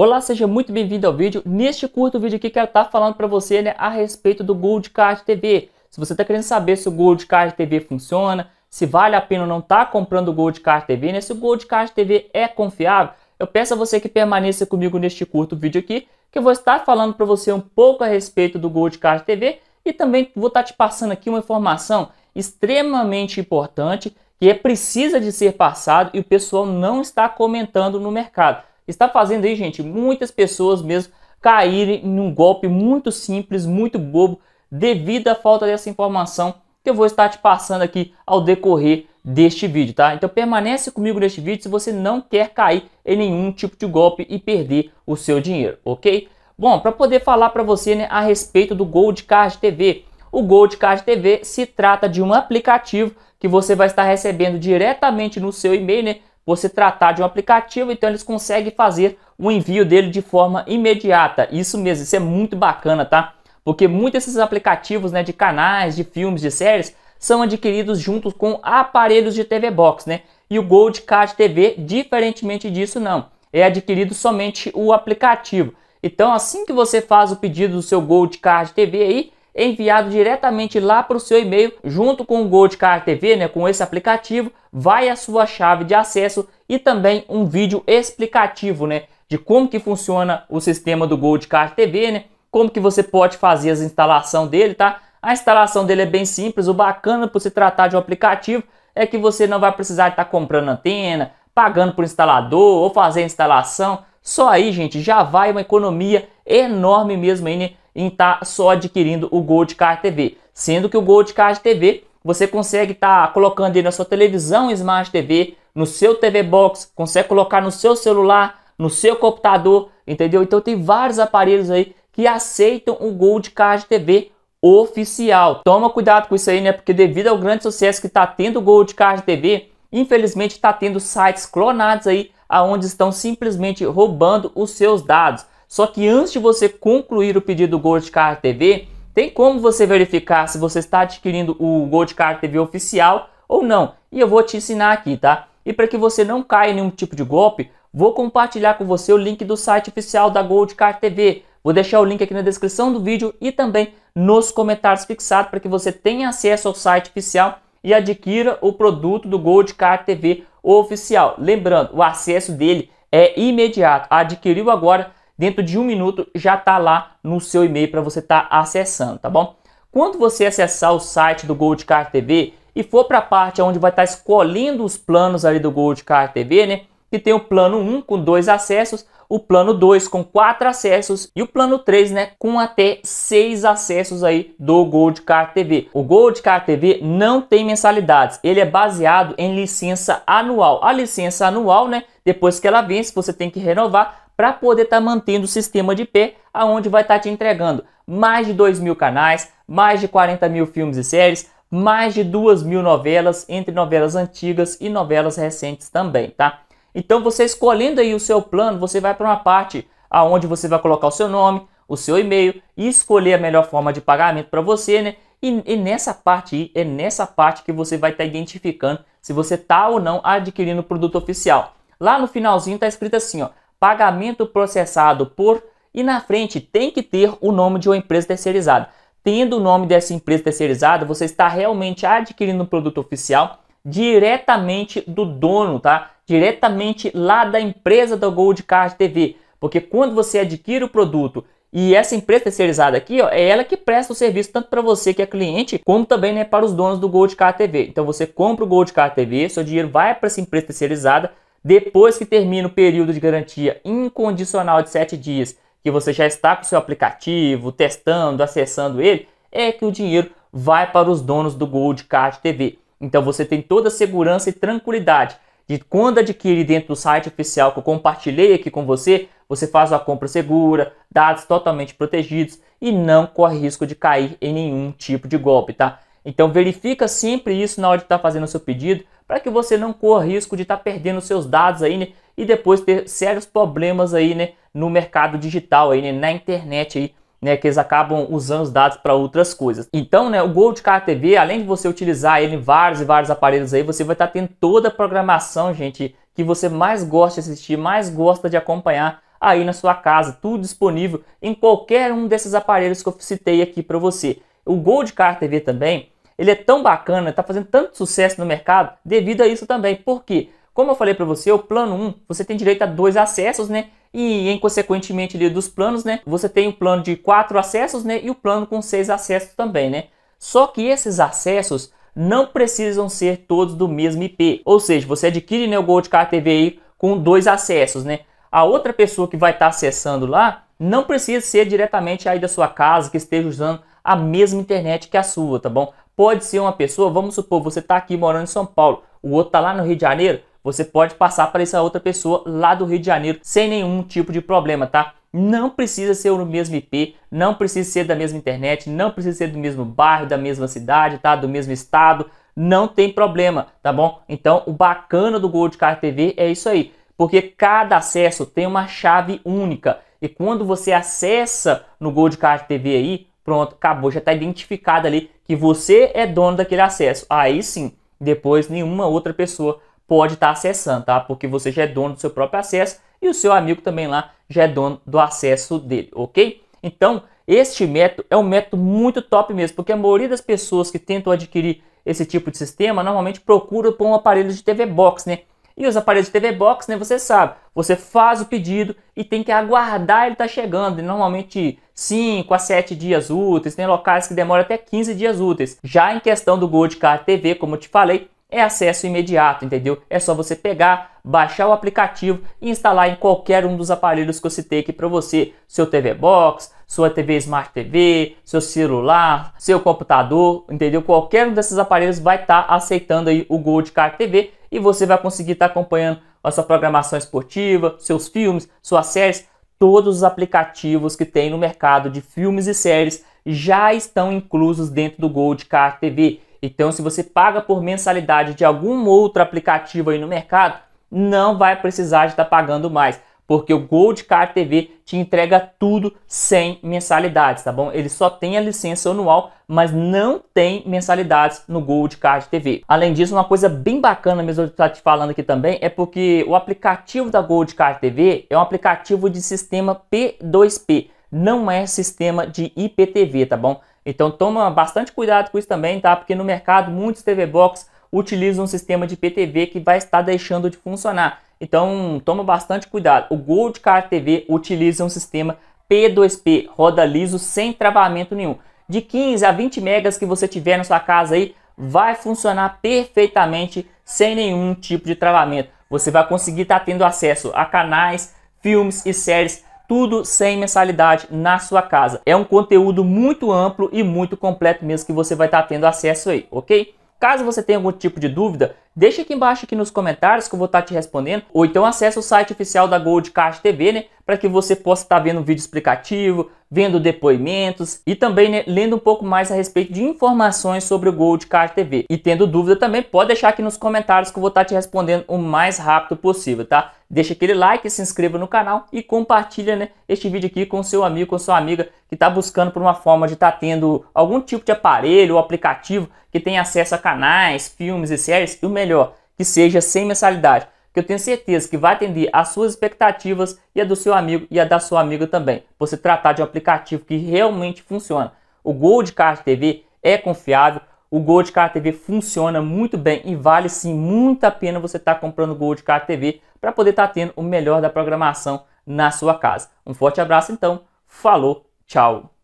Olá, seja muito bem-vindo ao vídeo. Neste curto vídeo aqui quero estar tá falando para você né, a respeito do Gold Card TV. Se você está querendo saber se o Gold Card TV funciona, se vale a pena ou não estar tá comprando o Gold Card TV, né, se o Gold Card TV é confiável, eu peço a você que permaneça comigo neste curto vídeo aqui, que eu vou estar falando para você um pouco a respeito do Gold Card TV e também vou estar tá te passando aqui uma informação extremamente importante que é precisa de ser passado e o pessoal não está comentando no mercado está fazendo aí, gente, muitas pessoas mesmo caírem em um golpe muito simples, muito bobo, devido à falta dessa informação que eu vou estar te passando aqui ao decorrer deste vídeo, tá? Então permanece comigo neste vídeo se você não quer cair em nenhum tipo de golpe e perder o seu dinheiro, ok? Bom, para poder falar para você né, a respeito do Gold Card TV, o Gold Card TV se trata de um aplicativo que você vai estar recebendo diretamente no seu e-mail, né? por se tratar de um aplicativo, então eles conseguem fazer o envio dele de forma imediata. Isso mesmo, isso é muito bacana, tá? Porque muitos desses aplicativos né, de canais, de filmes, de séries, são adquiridos juntos com aparelhos de TV Box, né? E o Gold Card TV, diferentemente disso, não. É adquirido somente o aplicativo. Então, assim que você faz o pedido do seu Gold Card TV aí, enviado diretamente lá para o seu e-mail, junto com o Gold Car TV, né, com esse aplicativo, vai a sua chave de acesso e também um vídeo explicativo, né, de como que funciona o sistema do Gold Car TV, né, como que você pode fazer a instalação dele, tá? A instalação dele é bem simples, o bacana por se tratar de um aplicativo é que você não vai precisar estar tá comprando antena, pagando por instalador ou fazer a instalação. Só aí, gente, já vai uma economia enorme mesmo aí, né? em estar tá só adquirindo o Gold Card TV. Sendo que o Gold Card TV você consegue estar tá colocando ele na sua televisão Smart TV, no seu TV Box, consegue colocar no seu celular, no seu computador, entendeu? Então tem vários aparelhos aí que aceitam o Gold Card TV oficial. Toma cuidado com isso aí, né? Porque devido ao grande sucesso que está tendo o Gold Card TV, infelizmente está tendo sites clonados aí, aonde estão simplesmente roubando os seus dados. Só que antes de você concluir o pedido Gold Card TV, tem como você verificar se você está adquirindo o Gold Card TV oficial ou não. E eu vou te ensinar aqui, tá? E para que você não caia em nenhum tipo de golpe, vou compartilhar com você o link do site oficial da Gold Card TV. Vou deixar o link aqui na descrição do vídeo e também nos comentários fixados para que você tenha acesso ao site oficial e adquira o produto do Gold Card TV oficial. Lembrando, o acesso dele é imediato. Adquiriu agora, dentro de um minuto já está lá no seu e-mail para você estar tá acessando, tá bom? Quando você acessar o site do Gold Card TV e for para a parte onde vai estar tá escolhendo os planos ali do Gold Card TV, né? Que tem o plano 1 com dois acessos, o plano 2 com quatro acessos e o plano 3, né, com até seis acessos aí do Gold Card TV. O Gold Card TV não tem mensalidades, ele é baseado em licença anual. A licença anual, né, depois que ela vence, você tem que renovar, para poder estar tá mantendo o sistema de pé, aonde vai estar tá te entregando mais de 2 mil canais, mais de 40 mil filmes e séries, mais de 2 mil novelas, entre novelas antigas e novelas recentes também, tá? Então você escolhendo aí o seu plano, você vai para uma parte aonde você vai colocar o seu nome, o seu e-mail e escolher a melhor forma de pagamento para você, né? E, e, nessa parte aí, é nessa parte que você vai estar tá identificando se você está ou não adquirindo o produto oficial. Lá no finalzinho tá escrito assim, ó: pagamento processado por, e na frente tem que ter o nome de uma empresa terceirizada. Tendo o nome dessa empresa terceirizada, você está realmente adquirindo um produto oficial diretamente do dono, tá? Diretamente lá da empresa da Gold Card TV. Porque quando você adquire o produto e essa empresa terceirizada aqui, ó, é ela que presta o serviço tanto para você que é cliente, como também né, para os donos do Gold Card TV. Então você compra o Gold Card TV, seu dinheiro vai para essa empresa terceirizada, depois que termina o período de garantia incondicional de 7 dias, que você já está com o seu aplicativo, testando, acessando ele, é que o dinheiro vai para os donos do Gold Card TV. Então você tem toda a segurança e tranquilidade de quando adquire dentro do site oficial que eu compartilhei aqui com você, você faz uma compra segura, dados totalmente protegidos e não corre risco de cair em nenhum tipo de golpe, tá? Então verifica sempre isso na hora de estar tá fazendo o seu pedido, para que você não corra risco de estar tá perdendo seus dados aí, né? E depois ter sérios problemas aí, né? No mercado digital aí, né? Na internet aí, né, que eles acabam usando os dados para outras coisas. Então, né, o Gold Car TV, além de você utilizar ele em vários e vários aparelhos aí, você vai estar tá tendo toda a programação, gente, que você mais gosta de assistir, mais gosta de acompanhar aí na sua casa, tudo disponível em qualquer um desses aparelhos que eu citei aqui para você. O Gold Car TV também, ele é tão bacana, está fazendo tanto sucesso no mercado devido a isso também. Por quê? Como eu falei para você, o plano 1, você tem direito a dois acessos, né? E, em consequentemente, ali dos planos, né? Você tem o plano de quatro acessos, né? E o plano com seis acessos também, né? Só que esses acessos não precisam ser todos do mesmo IP. Ou seja, você adquire né, o Gold TV aí com dois acessos, né? A outra pessoa que vai estar tá acessando lá não precisa ser diretamente aí da sua casa que esteja usando a mesma internet que a sua, tá bom? Pode ser uma pessoa, vamos supor, você está aqui morando em São Paulo, o outro está lá no Rio de Janeiro, você pode passar para essa outra pessoa lá do Rio de Janeiro sem nenhum tipo de problema, tá? Não precisa ser o mesmo IP, não precisa ser da mesma internet, não precisa ser do mesmo bairro, da mesma cidade, tá? Do mesmo estado, não tem problema, tá bom? Então, o bacana do Gold Card TV é isso aí, porque cada acesso tem uma chave única. E quando você acessa no Gold Card TV aí, Pronto, acabou, já está identificado ali que você é dono daquele acesso. Aí sim, depois nenhuma outra pessoa pode estar tá acessando, tá? Porque você já é dono do seu próprio acesso e o seu amigo também lá já é dono do acesso dele, ok? Então, este método é um método muito top mesmo, porque a maioria das pessoas que tentam adquirir esse tipo de sistema normalmente procura por um aparelho de TV Box, né? E os aparelhos de TV Box, né, você sabe, você faz o pedido e tem que aguardar ele estar tá chegando. normalmente 5 a 7 dias úteis, tem locais que demoram até 15 dias úteis. Já em questão do Gold Card TV, como eu te falei, é acesso imediato, entendeu? É só você pegar, baixar o aplicativo e instalar em qualquer um dos aparelhos que eu citei aqui para você, seu TV Box, sua TV Smart TV, seu celular, seu computador, entendeu? Qualquer um desses aparelhos vai estar tá aceitando aí o Gold Car TV e você vai conseguir estar tá acompanhando a sua programação esportiva, seus filmes, suas séries, todos os aplicativos que tem no mercado de filmes e séries já estão inclusos dentro do Gold Car TV. Então, se você paga por mensalidade de algum outro aplicativo aí no mercado, não vai precisar de estar tá pagando mais porque o Gold Card TV te entrega tudo sem mensalidades, tá bom? Ele só tem a licença anual, mas não tem mensalidades no Gold Card TV. Além disso, uma coisa bem bacana mesmo eu estou te falando aqui também é porque o aplicativo da Gold Card TV é um aplicativo de sistema P2P, não é sistema de IPTV, tá bom? Então toma bastante cuidado com isso também, tá? Porque no mercado muitos TV Box utilizam um sistema de IPTV que vai estar deixando de funcionar. Então toma bastante cuidado. O Gold Car TV utiliza um sistema P2P, roda liso sem travamento nenhum. De 15 a 20 megas que você tiver na sua casa aí, vai funcionar perfeitamente sem nenhum tipo de travamento. Você vai conseguir estar tá tendo acesso a canais, filmes e séries, tudo sem mensalidade na sua casa. É um conteúdo muito amplo e muito completo mesmo que você vai estar tá tendo acesso aí, ok? Caso você tenha algum tipo de dúvida, Deixa aqui embaixo aqui nos comentários que eu vou estar tá te respondendo, ou então acessa o site oficial da Gold Card TV, né, para que você possa estar tá vendo vídeo explicativo, vendo depoimentos e também né, lendo um pouco mais a respeito de informações sobre o Gold Card TV. E tendo dúvida também, pode deixar aqui nos comentários que eu vou estar tá te respondendo o mais rápido possível, tá? Deixa aquele like, se inscreva no canal e compartilha né, este vídeo aqui com seu amigo, com sua amiga que está buscando por uma forma de estar tendo algum tipo de aparelho ou aplicativo que tenha acesso a canais, filmes e séries. E o melhor melhor, que seja sem mensalidade, que eu tenho certeza que vai atender às suas expectativas e a do seu amigo e a da sua amiga também. Você tratar de um aplicativo que realmente funciona. O Gold Card TV é confiável, o Gold Card TV funciona muito bem e vale sim muito a pena você estar tá comprando o Gold Card TV para poder estar tá tendo o melhor da programação na sua casa. Um forte abraço então, falou, tchau!